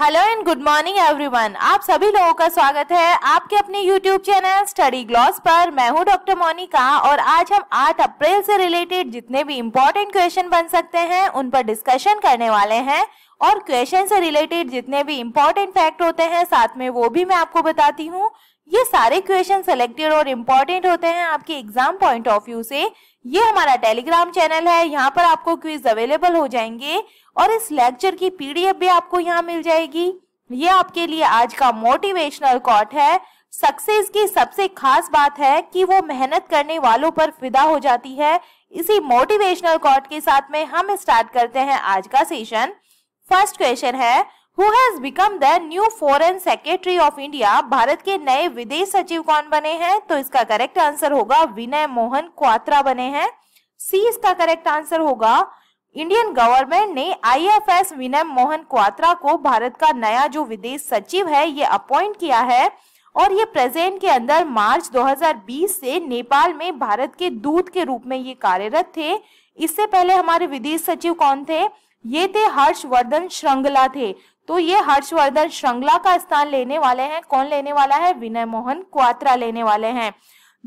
Hello and good morning everyone आप सभी लोगों का स्वागत है आपके अपने यूट्यूब चैनल स्टडी ग्लॉस पर मैं हूं डॉक्टर मोनिका और आज हम 8 अप्रैल से रिलेटेड जितने भी इम्पोर्टेंट क्वेश्चन बन सकते हैं उन पर डिस्कशन करने वाले हैं और क्वेश्चन से रिलेटेड जितने भी इम्पोर्टेंट फैक्ट होते हैं साथ में वो भी मैं आपको बताती हूँ ये सारे क्वेश्चन सेलेक्टेड और इम्पोर्टेंट होते हैं आपके एग्जाम पॉइंट ऑफ व्यू से ये हमारा टेलीग्राम चैनल है यहाँ पर आपको क्विज अवेलेबल हो जाएंगे और इस लेक्चर की पीडीएफ भी आपको यहाँ मिल जाएगी ये आपके लिए आज का मोटिवेशनल कॉट है सक्सेस की सबसे खास बात है कि वो मेहनत करने वालों पर फिदा हो जाती है इसी मोटिवेशनल कॉट के साथ में हम स्टार्ट करते हैं आज का सेशन फर्स्ट क्वेश्चन है who has become the new foreign secretary of India Bharat के नए विदेश सचिव कौन बने हैं तो इसका करेक्ट आंसर होगा विनय मोहन क्वात्रा बने हैं सी इसका करेक्ट आंसर होगा इंडियन गवर्नमेंट ने आईएफएस विनय मोहन क्वात्रा को भारत का नया जो विदेश सचिव है ये अपॉइंट किया है और ये प्रेजेंट के अंदर मार्च 2020 से नेपाल में भारत के दूत के रूप में ये कार्यरत थे इससे पहले हमारे विदेश सचिव कौन थे ये थे हर्षवर्धन श्रृंगला थे तो ये हर्षवर्धन श्रृंगला का स्थान लेने वाले हैं कौन लेने वाला है विनय मोहन क्वात्रा लेने वाले हैं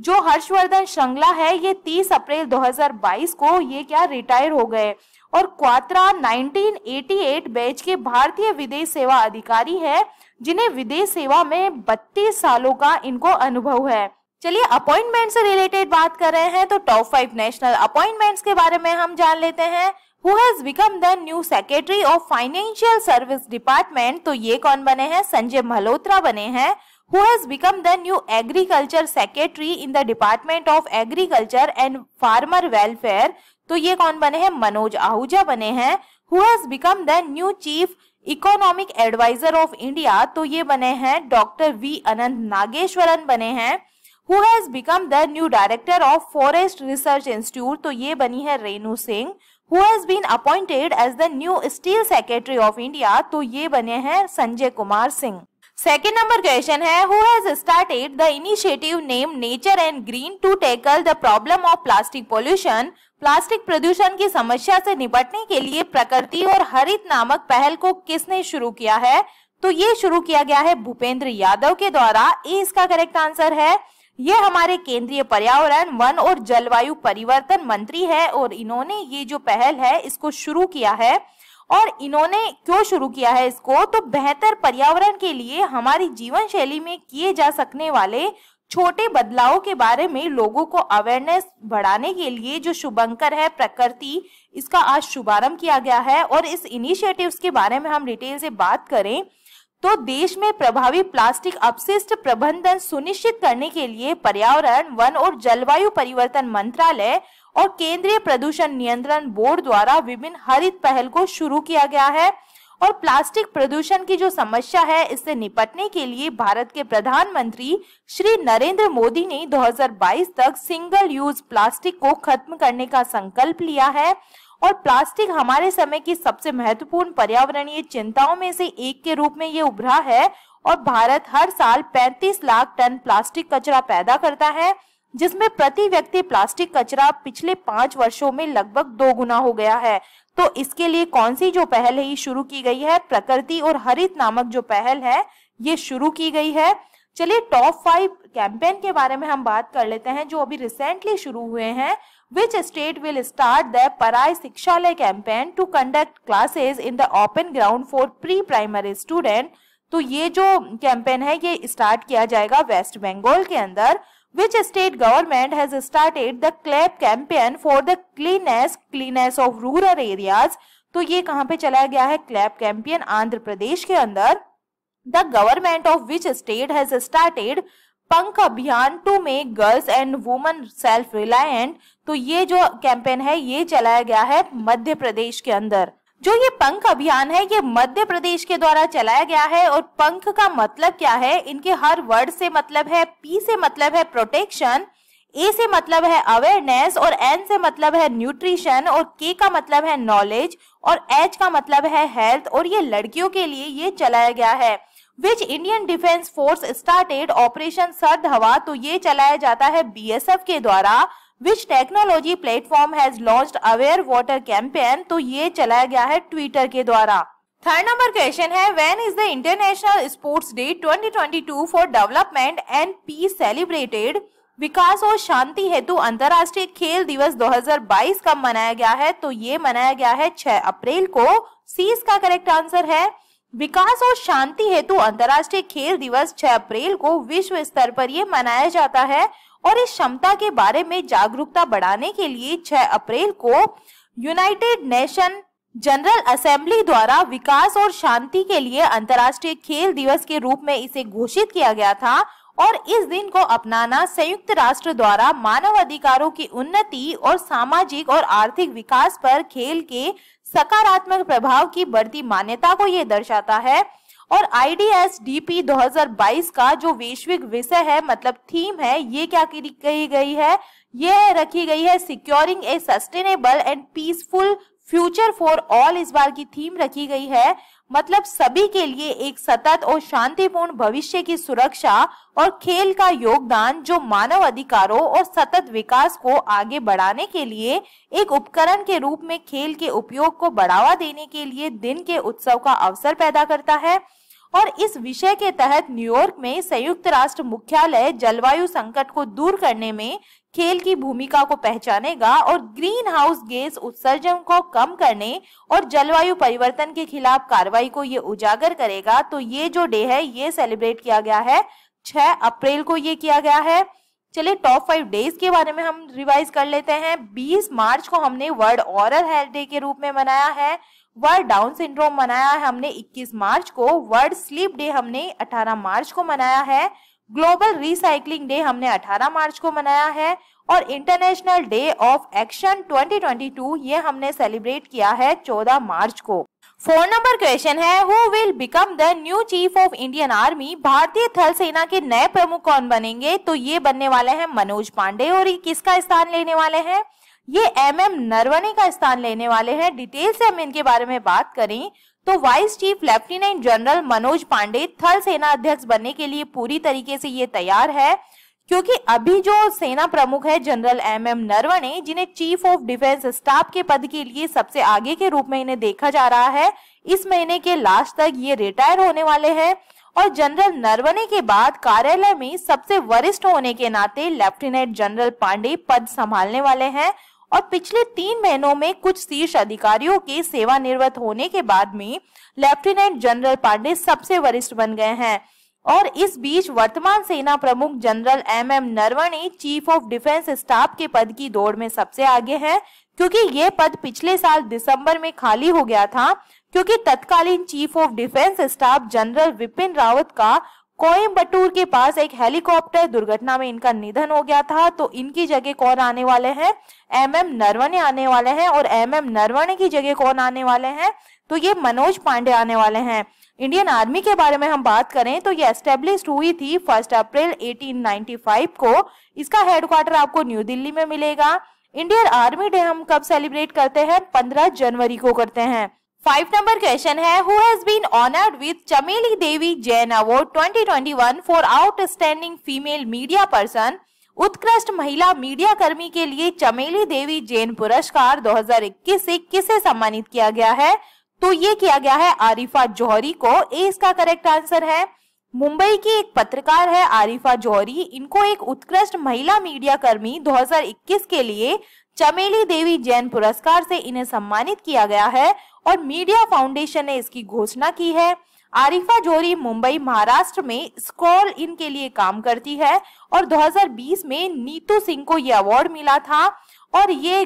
जो हर्षवर्धन श्रृंगला है ये 30 अप्रैल 2022 को ये क्या रिटायर हो गए और क्वात्रा 1988 बैच के भारतीय विदेश सेवा अधिकारी है जिन्हें विदेश सेवा में 32 सालों का इनको अनुभव है चलिए अपॉइंटमेंट से रिलेटेड बात कर रहे हैं तो टॉप फाइव नेशनल अपॉइंटमेंट्स के बारे में हम जान लेते हैं who has become the new secretary of financial service department तो ये कौन बने हैं संजय मल्होत्रा बने हैं who has become the new agriculture secretary in the department of agriculture and farmer welfare तो ये कौन बने हैं मनोज आहूजा बने हैं who has become the new chief economic adviser of India तो ये बने हैं डॉक्टर वी अनंत नागेश्वरन बने हैं who has become the new director of forest research institute तो ये बनी है Renu Singh who has been appointed as the new steel secretary of India तो ये बने हैं Sanjay Kumar Singh second number question है who has started the initiative name nature and green to tackle the problem of plastic pollution plastic प्रदूषण की समस्या से निपटने के लिए प्रकृति और हरित नामक पहल को किसने शुरू किया है तो ये शुरू किया गया है भूपेंद्र यादव के द्वारा ए इसका करेक्ट आंसर है ये हमारे केंद्रीय पर्यावरण वन और जलवायु परिवर्तन मंत्री है और इन्होंने ये जो पहल है इसको शुरू किया है और इन्होंने क्यों शुरू किया है इसको तो बेहतर पर्यावरण के लिए हमारी जीवन शैली में किए जा सकने वाले छोटे बदलाव के बारे में लोगों को अवेयरनेस बढ़ाने के लिए जो शुभंकर है प्रकृति इसका आज शुभारंभ किया गया है और इस इनिशिएटिव्स के बारे में हम डिटेल से बात करें तो देश में प्रभावी प्लास्टिक अपशिष्ट प्रबंधन सुनिश्चित करने के लिए पर्यावरण वन और जलवायु परिवर्तन मंत्रालय और केंद्रीय प्रदूषण नियंत्रण बोर्ड द्वारा विभिन्न हरित पहल को शुरू किया गया है और प्लास्टिक प्रदूषण की जो समस्या है इससे निपटने के लिए भारत के प्रधानमंत्री श्री नरेंद्र मोदी ने 2022 तक सिंगल यूज प्लास्टिक को खत्म करने का संकल्प लिया है और प्लास्टिक हमारे समय की सबसे महत्वपूर्ण पर्यावरणीय चिंताओं में से एक के रूप में ये उभरा है और भारत हर साल 35 लाख टन प्लास्टिक कचरा पैदा करता है जिसमें प्रति व्यक्ति प्लास्टिक कचरा पिछले पांच वर्षों में लगभग दो गुना हो गया है तो इसके लिए कौन सी जो पहल ही शुरू की गई है प्रकृति और हरित नामक जो पहल है ये शुरू की गई है चलिए टॉप फाइव कैंपेन के बारे में हम बात कर लेते हैं जो अभी रिसेंटली शुरू हुए हैं which state will start the Parai Shikshale campaign to conduct classes in the open ground for pre-primary student तो ये जो कैंपेन है ये स्टार्ट किया जाएगा वेस्ट बंगाल के अंदर which state government has started the CLAP campaign for the cleanness cleanness of rural areas तो ये कहाँ पे चलाया गया है CLAP campaign आंध्र प्रदेश के अंदर the government of which state has started पंख अभियान टू में girls and women self reliant तो ये जो कैंपेन है ये चलाया गया है मध्य प्रदेश के अंदर जो ये पंख अभियान है ये मध्य प्रदेश के द्वारा चलाया गया है और पंख का मतलब क्या है इनके हर वर्ड से मतलब है पी से मतलब है प्रोटेक्शन ए से मतलब है अवेयरनेस और एन से मतलब है न्यूट्रिशन और के का मतलब है नॉलेज और एच का मतलब है हेल्थ और ये लड़कियों के लिए ये चलाया गया है which Indian defence force started operation Sard Hawa तो ये चलाया जाता है एफ के द्वारा which technology platform has launch aware water campaign तो ये चलाया गया है ट्विटर के द्वारा थर्ड नंबर क्वेश्चन है when is the international sports day 2022 for development and peace celebrated विकास और शांति हेतु अंतर्राष्ट्रीय खेल दिवस 2022 कब मनाया गया है तो ये मनाया गया है 6 अप्रैल को सीस का करेक्ट आंसर है विकास और शांति हेतु अंतर्राष्ट्रीय खेल दिवस 6 अप्रैल को विश्व स्तर पर ये मनाया जाता है और इस क्षमता के बारे में जागरूकता बढ़ाने के लिए 6 अप्रैल को यूनाइटेड नेशन जनरल असेंबली द्वारा विकास और शांति के लिए अंतर्राष्ट्रीय खेल दिवस के रूप में इसे घोषित किया गया था और इस दिन को अपनाना संयुक्त राष्ट्र द्वारा मानव अधिकारों की उन्नति और सामाजिक और आर्थिक विकास पर खेल के सकारात्मक प्रभाव की बढ़ती मान्यता को ये दर्शाता है और I D S D P दो हजार बाईस का जो वैश्विक विषय है मतलब थीम है ये क्या कही गई है ये रखी गई है securing a sustainable and peaceful future for all इस बार की थीम रखी गई है मतलब सभी के लिए एक सतत और शांतिपूर्ण भविष्य की सुरक्षा और खेल का योगदान जो मानव अधिकारों और सतत विकास को आगे बढ़ाने के लिए एक उपकरण के रूप में खेल के उपयोग को बढ़ावा देने के लिए दिन के उत्सव का अवसर पैदा करता है और इस विषय के तहत न्यूयॉर्क में संयुक्त राष्ट्र मुख्यालय जलवायु संकट को दूर करने में खेल की भूमिका को पहचानेगा और ग्रीन हाउस गैस उत्सर्जन को कम करने और जलवायु परिवर्तन के खिलाफ कार्रवाई को ये उजागर करेगा तो ये जो डे है ये सेलिब्रेट किया गया है 6 अप्रैल को ये किया गया है चलिए टॉप फाइव डेज के बारे में हम रिवाइज कर लेते हैं 20 मार्च को हमने वर्ल्ड ऑरल हेल्थ डे के रूप में मनाया है वर्ल्ड डाउन सिंड्रोम मनाया है हमने 21 मार्च को वर्ल्ड स्लीप डे हमने 18 मार्च को मनाया है ग्लोबल रिसाइकलिंग डे हमने 18 मार्च को मनाया है और इंटरनेशनल डे ऑफ एक्शन 2022 ये हमने सेलिब्रेट किया है 14 मार्च को फोर नंबर क्वेश्चन है who will become the new chief of Indian army भारतीय थल सेना के नए प्रमुख कौन बनेंगे तो ये बनने वाले हैं मनोज पांडे और ये किसका स्थान लेने वाले हैं ये एम एम नरवणे का स्थान लेने वाले हैं डिटेल से हम इनके बारे में बात करें तो vice chief lieutenant general Manoj Pande थल सेना अध्यक्ष बनने के लिए पूरी तरीके से ये तैयार है क्योंकि अभी जो सेना प्रमुख है जनरल एम एम नरवणे जिन्हें चीफ ऑफ डिफेंस स्टाफ के पद के लिए सबसे आगे के रूप में इन्हें देखा जा रहा है इस महीने के लास्ट तक ये रिटायर होने वाले हैं और जनरल नरवणे के बाद कार्यालय में सबसे वरिष्ठ होने के नाते लेफ्टिनेंट जनरल पांडे पद संभालने वाले हैं और पिछले तीन महीनों में कुछ शीर्ष अधिकारियों के सेवानिवृत्त होने के बाद में लेफ्टिनेंट जनरल पांडे सबसे वरिष्ठ बन गए हैं और इस बीच वर्तमान सेना प्रमुख general M M Naravane chief of defence staff के पद की दौड़ में सबसे आगे हैं क्योंकि ये पद पिछले साल दिसंबर में खाली हो गया था क्योंकि तत्कालीन chief of defence staff general Vipin Rawat का कोयम्बटूर के पास एक हेलीकॉप्टर दुर्घटना में इनका निधन हो गया था तो इनकी जगह कौन आने वाले हैं एम एम नरवणे आने वाले हैं और एम एम नरवणे की जगह कौन आने वाले हैं तो ये मनोज पांडे आने वाले हैं इंडियन आर्मी के बारे में हम बात करें तो ये एस्टेब्लिश हुई थी फर्स्ट अप्रैल 1895 को इसका हेडक्वार्टर आपको न्यू दिल्ली में मिलेगा इंडियन आर्मी डे हम कब सेलिब्रेट करते हैं पंद्रह जनवरी को करते हैं फाइव नंबर क्वेश्चन है who has been honoured with Chameli Devi Jain award 2021 for outstanding female media person उत्कृष्ट महिला मीडिया कर्मी के लिए चमेली देवी जैन पुरस्कार 2021 से किसे सम्मानित किया गया है तो ये किया गया है आरिफा जौहरी को ए इसका करेक्ट आंसर है मुंबई की एक पत्रकार है आरिफा जौहरी इनको एक उत्कृष्ट महिला मीडिया कर्मी 2021 के लिए चमेली देवी जैन पुरस्कार से इन्हें सम्मानित किया गया है और मीडिया फाउंडेशन ने इसकी घोषणा की है आरिफा जोरी मुंबई महाराष्ट्र में स्कॉल इन के लिए काम करती है और 2020 में नीतू सिंह को ये अवार्ड मिला था और ये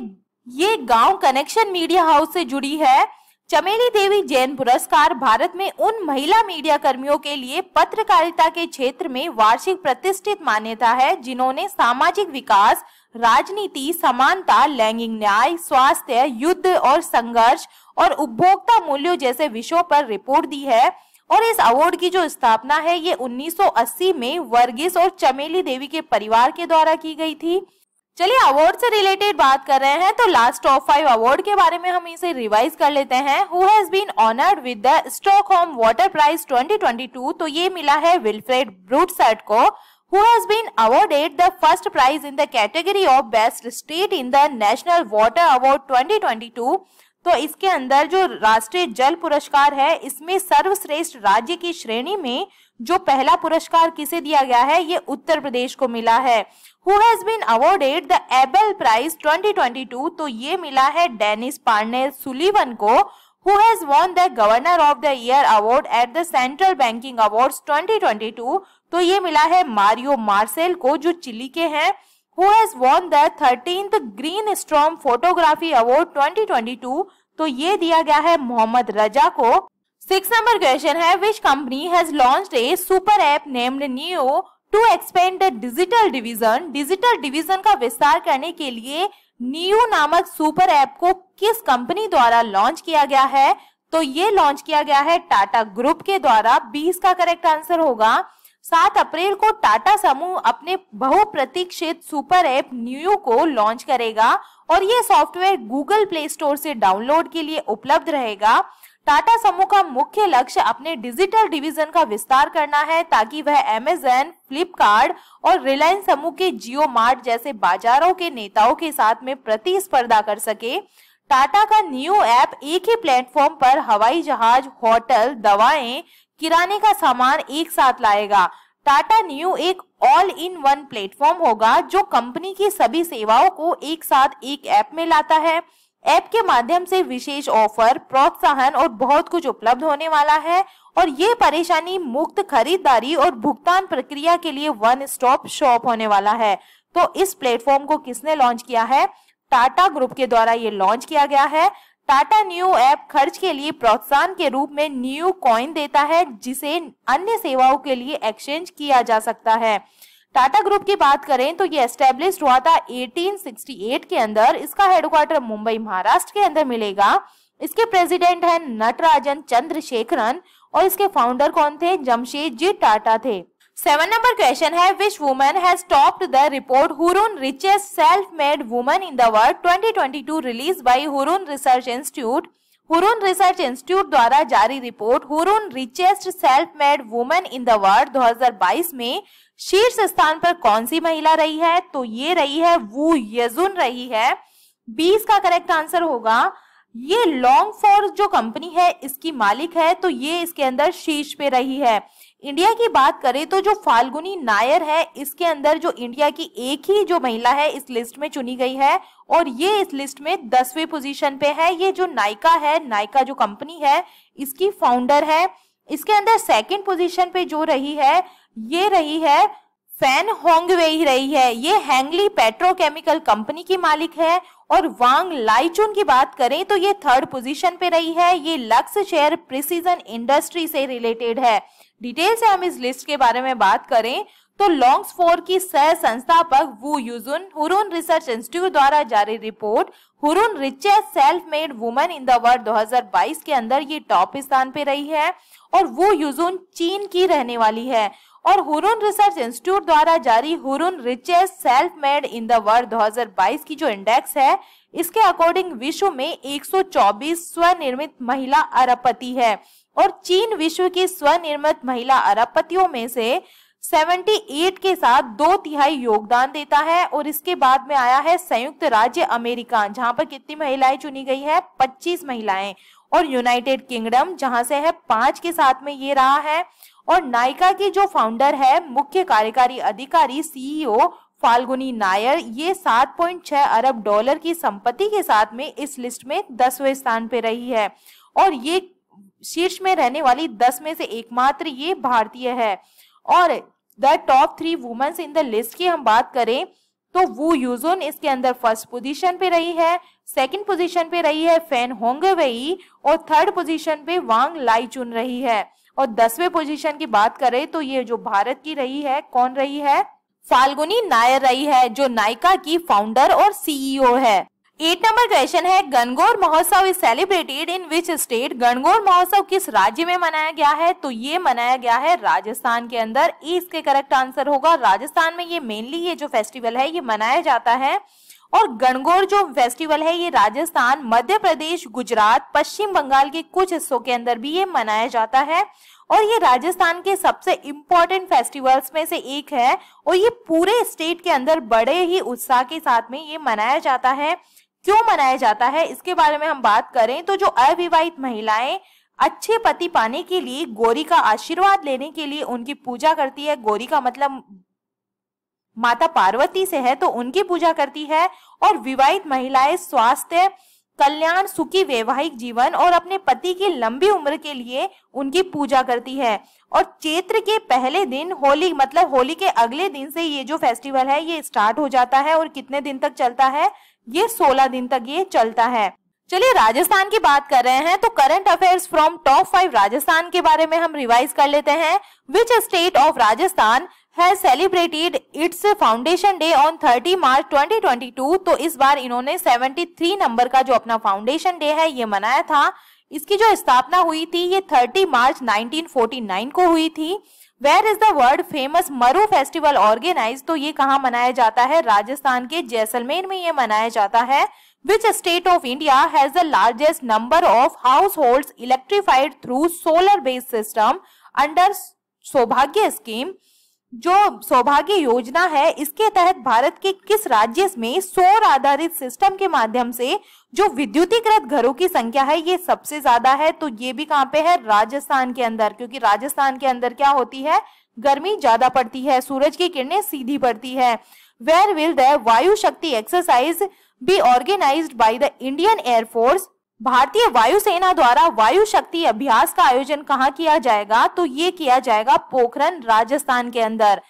ये गांव कनेक्शन मीडिया हाउस से जुड़ी है चमेली देवी जैन पुरस्कार भारत में उन महिला मीडिया कर्मियों के लिए पत्रकारिता के क्षेत्र में वार्षिक प्रतिष्ठित मान्यता है जिन्होंने सामाजिक विकास राजनीति समानता लैंगिक न्याय स्वास्थ्य युद्ध और संघर्ष और उपभोक्ता मूल्यों जैसे विषयों पर रिपोर्ट दी है और इस अवार्ड की जो स्थापना है ये 1980 में वर्गीस और चमेली देवी के परिवार के द्वारा की गई थी चलिए अवार्ड से रिलेटेड बात कर रहे हैं तो लास्ट टॉप फाइव अवार्ड के बारे में हम इसे रिवाइज कर लेते हैं who has been honoured with the Stockholm water prize twenty तो ये मिला है विल्फ्रेड ब्रूटसर्ट को who has been awarded the first prize in the category of best state in the national water award 2022 तो इसके अंदर जो राष्ट्रीय जल पुरस्कार है इसमें सर्वश्रेष्ठ राज्य की श्रेणी में जो पहला पुरस्कार किसे दिया गया है ये उत्तर प्रदेश को मिला है who has been awarded the Abel prize 2022 तो ये मिला है डेनिस पार्ने सुलीवन को who has won the governor of the year award at the central banking awards 2022 तो ये मिला है मारियो मार्सेल को जो चिली के हैं who has won the 13th green storm photography award 2022 तो ये दिया गया है मोहम्मद रजा को सिक्स नंबर क्वेश्चन है which company has launch a super app named Neu to expand digital division digital division का विस्तार करने के लिए नियो नामक सुपर ऐप को किस कंपनी द्वारा लॉन्च किया गया है तो ये लॉन्च किया गया है टाटा ग्रुप के द्वारा बीस का करेक्ट आंसर होगा सात अप्रैल को टाटा समूह अपने बहुप्रतीक्षित सुपर ऐप न्यू को लॉन्च करेगा और ये सॉफ्टवेयर गूगल प्ले स्टोर से डाउनलोड के लिए उपलब्ध रहेगा टाटा समूह का मुख्य लक्ष्य अपने डिजिटल डिवीजन का विस्तार करना है ताकि वह अमेजन फ्लिपकार्ट और रिलायंस समूह के जियो मार्ट जैसे बाजारों के नेताओं के साथ में प्रतिस्पर्धा कर सके टाटा का न्यू ऐप एक ही प्लेटफॉर्म पर हवाई जहाज होटल दवाएं किराने का सामान एक साथ लाएगा टाटा न्यू एक ऑल इन वन प्लेटफॉर्म होगा जो कंपनी की सभी सेवाओं को एक साथ एक ऐप में लाता है ऐप के माध्यम से विशेष ऑफर प्रोत्साहन और बहुत कुछ उपलब्ध होने वाला है और ये परेशानी मुक्त खरीदारी और भुगतान प्रक्रिया के लिए वन स्टॉप शॉप होने वाला है तो इस प्लेटफॉर्म को किसने लॉन्च किया है टाटा ग्रुप के द्वारा ये लॉन्च किया गया है टाटा न्यू ऐप खर्च के लिए प्रोत्साहन के रूप में न्यू कॉइन देता है जिसे अन्य सेवाओं के लिए एक्सचेंज किया जा सकता है टाटा ग्रुप की बात करें तो ये एस्टेब्लिश हुआ था 1868 के अंदर इसका हेडक्वार्टर मुंबई महाराष्ट्र के अंदर मिलेगा इसके प्रेसिडेंट हैं नटराजन चंद्रशेखरन और इसके फाउंडर कौन थे जमशेद जी टाटा थे सेवन नंबर क्वेश्चन है which women has topped the report Hurun richest self made women in the world 2022 release by Hurun research institute Hurun research institute द्वारा जारी report Hurun richest self made women in the world 2022 में शीर्ष स्थान पर कौन सी महिला रही है तो ये रही है वो यजुन रही है बीस का करेक्ट आंसर होगा ये लॉन्ग फॉर जो कंपनी है इसकी मालिक है तो ये इसके अंदर शीर्ष पे रही है इंडिया की बात करें तो जो फाल्गुनी नायर है इसके अंदर जो इंडिया की एक ही जो महिला है इस लिस्ट में चुनी गई है और ये इस लिस्ट में दसवीं पोजीशन पे है ये जो नायका है नायका जो कंपनी है इसकी फाउंडर है इसके अंदर सेकंड पोजीशन पे जो रही है ये रही है फैन होंगवे ही रही है ये हैंगली पेट्रोकेमिकल कंपनी की मालिक है और वांग लाइचुन की बात करें तो ये थर्ड पोजीशन पे रही है ये लक्स शेयर प्रिसीजन इंडस्ट्री से रिलेटेड है डिटेल से हम इस लिस्ट के बारे में बात करें तो लॉन्ग्स फोर की सह संस्थापक वो यूजुन हुरुन रिसर्च इंस्टीट्यूट द्वारा जारी report Hurun richest self made women in the world 2022 के अंदर ये टॉप स्थान पे रही है और वो यूजुन चीन की रहने वाली है और हुरून रिसर्च इंस्टीट्यूट द्वारा जारी Hurun richest self made in the world 2022 की जो इंडेक्स है इसके अकॉर्डिंग विश्व में 124 स्वनिर्मित महिला अरबपति है और चीन विश्व की स्वनिर्मित महिला अरबपतियों में से 78 के साथ दो तिहाई योगदान देता है और इसके बाद में आया है संयुक्त राज्य अमेरिका जहां पर कितनी महिलाएं चुनी गई है 25 महिलाएं और यूनाइटेड किंगडम जहां से है पांच के साथ में ये रहा है और नायका की जो फाउंडर है मुख्य कार्यकारी अधिकारी सीईओ फाल्गुनी नायर ये 7.6 अरब डॉलर की संपत्ति के साथ में इस लिस्ट में दसवें स्थान पे रही है और ये शीर्ष में रहने वाली दस में से एकमात्र ये भारतीय है और the top three womens in the list की हम बात करें तो वो यूजोन इसके अंदर फर्स्ट पोजीशन पे रही है सेकंड पोजीशन पे रही है फैन होंगवेई और थर्ड पोजीशन पे वांग लाई चुन रही है और दसवें पोजीशन की बात करें तो ये जो भारत की रही है कौन रही है फाल्गुनी नायर रही है जो नायका की फाउंडर और सीईओ है एट नंबर क्वेश्चन है गणगौर महोत्सव is celebrated in which state Gangaur महोत्सव किस राज्य में मनाया गया है तो ये मनाया गया है राजस्थान के अंदर इसके करेक्ट आंसर होगा राजस्थान में ये मेनली ये जो फेस्टिवल है ये मनाया जाता है और गणगौर जो फेस्टिवल है ये राजस्थान मध्य प्रदेश गुजरात पश्चिम बंगाल के कुछ हिस्सों के अंदर भी ये मनाया जाता है और ये राजस्थान के सबसे इम्पोर्टेंट फेस्टिवल्स में से एक है और ये पूरे स्टेट के अंदर बड़े ही उत्साह के साथ में ये मनाया जाता है क्यों मनाया जाता है इसके बारे में हम बात करें तो जो अविवाहित महिलाएं अच्छे पति पाने के लिए गौरी का आशीर्वाद लेने के लिए उनकी पूजा करती है गौरी का मतलब माता पार्वती से है तो उनकी पूजा करती है और विवाहित महिलाएं स्वास्थ्य कल्याण सुखी वैवाहिक जीवन और अपने पति की लंबी उम्र के लिए उनकी पूजा करती है और चैत्र के पहले दिन होली मतलब होली के अगले दिन से ये जो फेस्टिवल है ये स्टार्ट हो जाता है और कितने दिन तक चलता है ये सोलह दिन तक ये चलता है चलिए राजस्थान की बात कर रहे हैं तो current affairs from top five Rajasthan के बारे में हम रिवाइज कर लेते हैं विच स्टेट ऑफ राजस्थान है celebrated its foundation day on 30 March 2022 तो इस बार इन्होंने 73 नंबर का जो अपना फाउंडेशन डे है ये मनाया था इसकी जो स्थापना हुई थी ये 30 मार्च 1949 को हुई थी where is the world famous Maru festival organise तो ये कहा मनाया जाता है राजस्थान के जैसलमेर में ये मनाया जाता है which state of India has the largest number of house hold electrified through solar based system under Saubhagya scheme जो सौभाग्य योजना है इसके तहत भारत के किस राज्य में सौर आधारित सिस्टम के माध्यम से जो विद्युतीकृत घरों की संख्या है ये सबसे ज्यादा है तो ये भी कहाँ पे है राजस्थान के अंदर क्योंकि राजस्थान के अंदर क्या होती है गर्मी ज्यादा पड़ती है सूरज की किरणें सीधी पड़ती है where will the Vayu Shakti exercise be organise by the Indian air force भारतीय वायुसेना द्वारा वायु शक्ति अभ्यास का आयोजन कहाँ किया जाएगा तो ये किया जाएगा पोखरण राजस्थान के अंदर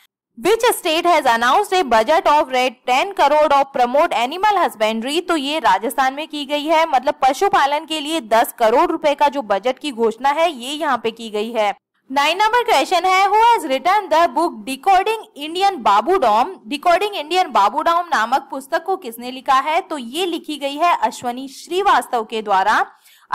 which state has announce a budget of rate ten crore of promote animal husbandry तो ये राजस्थान में की गई है मतलब पशुपालन के लिए दस करोड़ रुपए का जो बजट की घोषणा है ये यहाँ पे की गई है नाइन नंबर क्वेश्चन है who has written the book decoding Indian babudom decoding Indian babudom नामक पुस्तक को किसने लिखा है तो ये लिखी गई है अश्वनी श्रीवास्तव के द्वारा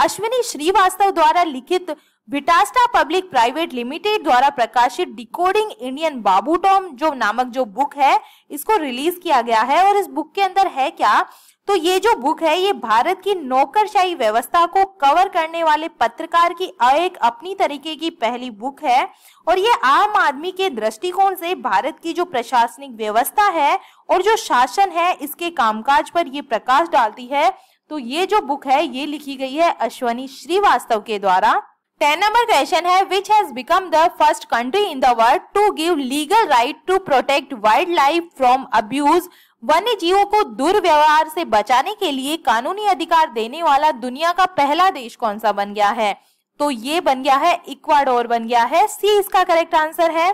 अश्विनी श्रीवास्तव द्वारा लिखित विटास्टा पब्लिक प्राइवेट लिमिटेड द्वारा प्रकाशित डिकोडिंग इंडियन बाबू टॉम जो नामक जो बुक है इसको रिलीज किया गया है और इस बुक के अंदर है क्या तो ये जो बुक है ये भारत की नौकरशाही व्यवस्था को कवर करने वाले पत्रकार की एक अपनी तरीके की पहली बुक है और ये आम आदमी के दृष्टिकोण से भारत की जो प्रशासनिक व्यवस्था है और जो शासन है इसके कामकाज पर ये प्रकाश डालती है तो ये जो बुक है ये लिखी गई है अश्वनी श्रीवास्तव के द्वारा टेन नंबर क्वेश्चन है which has become the first country in the world to give legal right to protect wildlife from abuse वन्य जीवों को दुर्व्यवहार से बचाने के लिए कानूनी अधिकार देने वाला दुनिया का पहला देश कौन सा बन गया है तो ये बन गया है इक्वाडोर बन गया है सी इसका करेक्ट आंसर है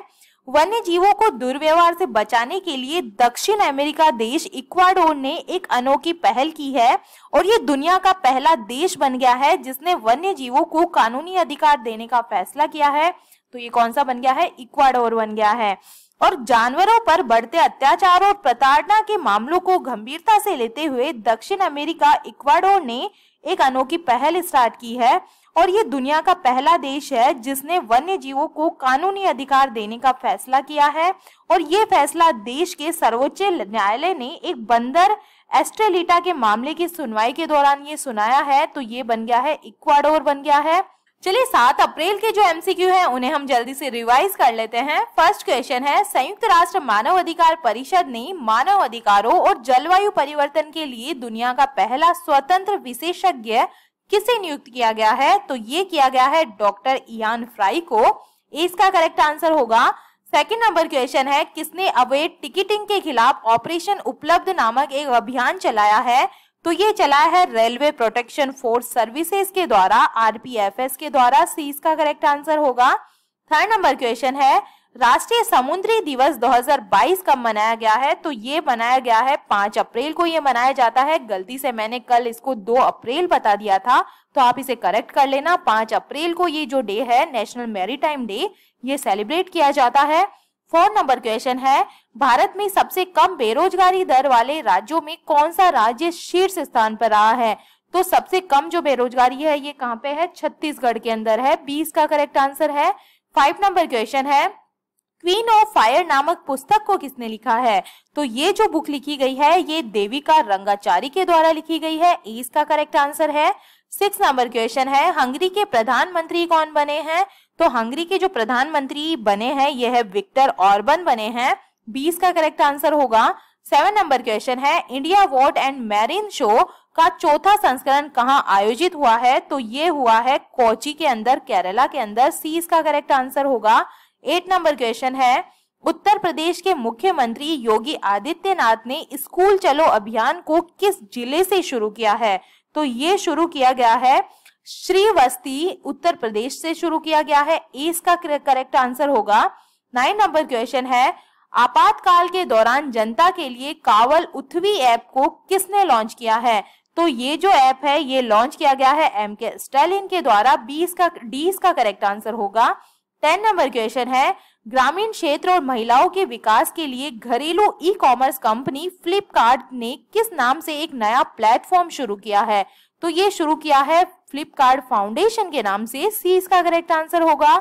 वन्य जीवों को दुर्व्यवहार से बचाने के लिए दक्षिण अमेरिका देश इक्वाडोर ने एक अनोखी पहल की है और ये दुनिया का पहला देश बन गया है जिसने वन्य जीवों को कानूनी अधिकार देने का फैसला किया है तो ये कौन सा बन गया है इक्वाडोर बन गया है और जानवरों पर बढ़ते अत्याचार और प्रताड़ना के मामलों को गंभीरता से लेते हुए दक्षिण अमेरिका इक्वाडोर ने एक अनोखी पहल स्टार्ट की है और ये दुनिया का पहला देश है जिसने वन्य जीवों को कानूनी अधिकार देने का फैसला किया है और ये फैसला देश के सर्वोच्च न्यायालय ने एक बंदर एस्ट्रेलिटा के मामले की सुनवाई के दौरान ये सुनाया है तो ये बन गया है इक्वाडोर बन गया है चलिए सात अप्रैल के जो एमसीक्यू हैं उन्हें हम जल्दी से रिवाइज कर लेते हैं फर्स्ट क्वेश्चन है संयुक्त राष्ट्र मानव अधिकार परिषद ने मानव अधिकारों और जलवायु परिवर्तन के लिए दुनिया का पहला स्वतंत्र विशेषज्ञ किसे नियुक्त किया गया है तो ये किया गया है डॉक्टर इयान फ्राई को इसका करेक्ट आंसर होगा सेकेंड नंबर क्वेश्चन है किसने अवैध टिकटिंग के खिलाफ ऑपरेशन उपलब्ध नामक एक अभियान चलाया है तो ये चला है रेलवे प्रोटेक्शन फोर्स सर्विसेज के द्वारा आरपीएफएस के द्वारा सी इसका करेक्ट आंसर होगा थर्ड नंबर क्वेश्चन है राष्ट्रीय समुद्री दिवस 2022 कब मनाया गया है तो ये मनाया गया है पांच अप्रैल को ये मनाया जाता है गलती से मैंने कल इसको दो अप्रैल बता दिया था तो आप इसे करेक्ट कर लेना पांच अप्रैल को ये जो डे है नेशनल मेरी डे ये सेलिब्रेट किया जाता है फोर नंबर क्वेश्चन है भारत में सबसे कम बेरोजगारी दर वाले राज्यों में कौन सा राज्य शीर्ष स्थान पर रहा है तो सबसे कम जो बेरोजगारी है ये कहाँ पे है छत्तीसगढ़ के अंदर है बीस का करेक्ट आंसर है फाइव नंबर क्वेश्चन है क्वीन ऑफ फायर नामक पुस्तक को किसने लिखा है तो ये जो बुक लिखी गई है ये देविका रंगाचारी के द्वारा लिखी गई है इसका करेक्ट आंसर है सिक्स नंबर क्वेश्चन है हंगरी के प्रधानमंत्री कौन बने हैं तो हंगरी के जो प्रधानमंत्री बने हैं ये है विक्टर ऑर्बन बने हैं बीस का करेक्ट आंसर होगा सेवन नंबर क्वेश्चन है India water and marine show का चौथा संस्करण कहाँ आयोजित हुआ है तो ये हुआ है कोची के अंदर केरला के अंदर सी इसका करेक्ट आंसर होगा एट नंबर क्वेश्चन है उत्तर प्रदेश के मुख्यमंत्री योगी आदित्यनाथ ने स्कूल चलो अभियान को किस जिले से शुरू किया है तो ये शुरू किया गया है श्रीवस्ती उत्तर प्रदेश से शुरू किया गया है इसका करेक्ट आंसर होगा नाइन नंबर क्वेश्चन है आपातकाल के दौरान जनता के लिए कावल उथवी ऐप को किसने लॉन्च किया है तो ये जो ऐप है ये लॉन्च किया गया है एम के स्टेलिन के द्वारा बीस का डी इसका करेक्ट आंसर होगा टेन नंबर क्वेश्चन है ग्रामीण क्षेत्र और महिलाओं के विकास के लिए घरेलू ई कॉमर्स कंपनी फ्लिपकार्ट ने किस नाम से एक नया प्लेटफॉर्म शुरू किया है तो ये शुरू किया है फ्लिपकार्ट फाउंडेशन के नाम से सी इसका करेक्ट आंसर होगा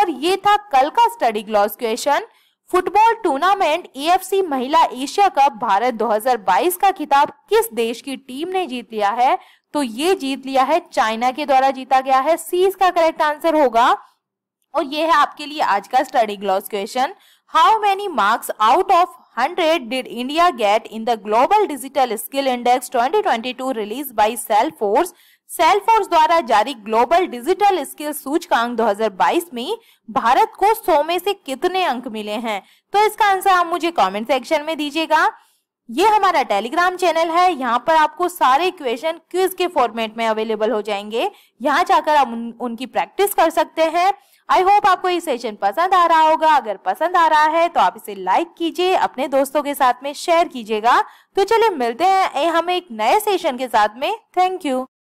और ये था कल का study gloss question football tournament a महिला एशिया कप भारत 2022 का खिताब किस देश की टीम ने जीत लिया है तो ये जीत लिया है चाइना के द्वारा जीता गया है सी इसका करेक्ट आंसर होगा और ये है आपके लिए आज का study gloss question how many marks out of 100 did India get in the Global Digital Skill Index 2022 released force Salesforce? सेल्फोर्स द्वारा जारी ग्लोबल डिजिटल स्किल सूचकांक 2022 में भारत को 100 में से कितने अंक मिले हैं तो इसका आंसर आप मुझे कमेंट सेक्शन में दीजिएगा ये हमारा टेलीग्राम चैनल है यहाँ पर आपको सारे क्वेश्चन क्विज के फॉर्मेट में अवेलेबल हो जाएंगे यहाँ जाकर आप उन, उनकी प्रैक्टिस कर सकते हैं आई होप आपको ये सेशन पसंद आ रहा होगा अगर पसंद आ रहा है तो आप इसे लाइक कीजिए अपने दोस्तों के साथ में शेयर कीजिएगा तो चलिए मिलते हैं हम एक नए सेशन के साथ में थैंक यू